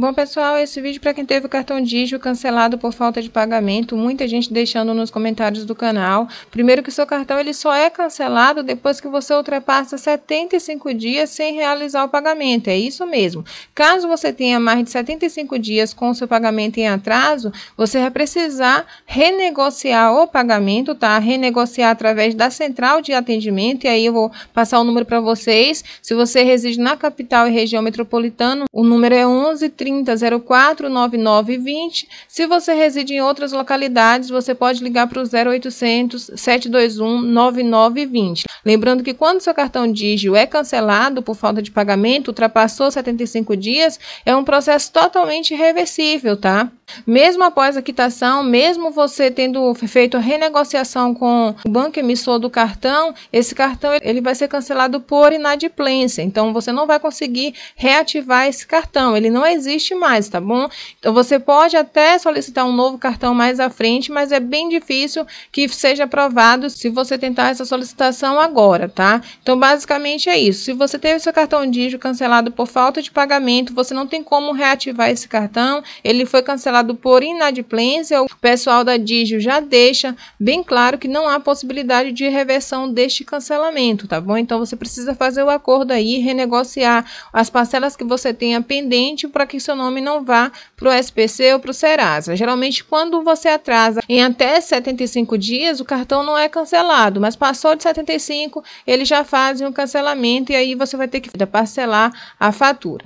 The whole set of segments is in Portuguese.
Bom, pessoal, esse vídeo para quem teve o cartão Digio cancelado por falta de pagamento, muita gente deixando nos comentários do canal. Primeiro que seu cartão ele só é cancelado depois que você ultrapassa 75 dias sem realizar o pagamento, é isso mesmo. Caso você tenha mais de 75 dias com seu pagamento em atraso, você vai precisar renegociar o pagamento, tá? Renegociar através da central de atendimento, e aí eu vou passar o número para vocês. Se você reside na capital e região metropolitana, o número é 1130 30 04 9920. Se você reside em outras localidades, você pode ligar para o 0800 721 9920. Lembrando que quando seu cartão Digio é cancelado por falta de pagamento, ultrapassou 75 dias, é um processo totalmente reversível, tá? Mesmo após a quitação, mesmo você tendo feito a renegociação com o banco emissor do cartão, esse cartão ele vai ser cancelado por inadimplência. Então você não vai conseguir reativar esse cartão. Ele não existe existe mais, tá bom? Então você pode até solicitar um novo cartão mais à frente, mas é bem difícil que seja aprovado se você tentar essa solicitação agora, tá? Então basicamente é isso. Se você teve seu cartão dígito cancelado por falta de pagamento, você não tem como reativar esse cartão, ele foi cancelado por inadimplência. O pessoal da Digio já deixa bem claro que não há possibilidade de reversão deste cancelamento, tá bom? Então você precisa fazer o acordo aí, renegociar as parcelas que você tenha pendente para que seu seu nome não vá para o SPC ou para o Serasa. Geralmente, quando você atrasa em até 75 dias, o cartão não é cancelado, mas passou de 75, eles já fazem o cancelamento e aí você vai ter que parcelar a fatura.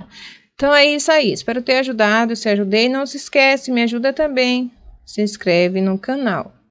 Então é isso aí. Espero ter ajudado. Se ajudei, não se esquece, me ajuda também. Se inscreve no canal.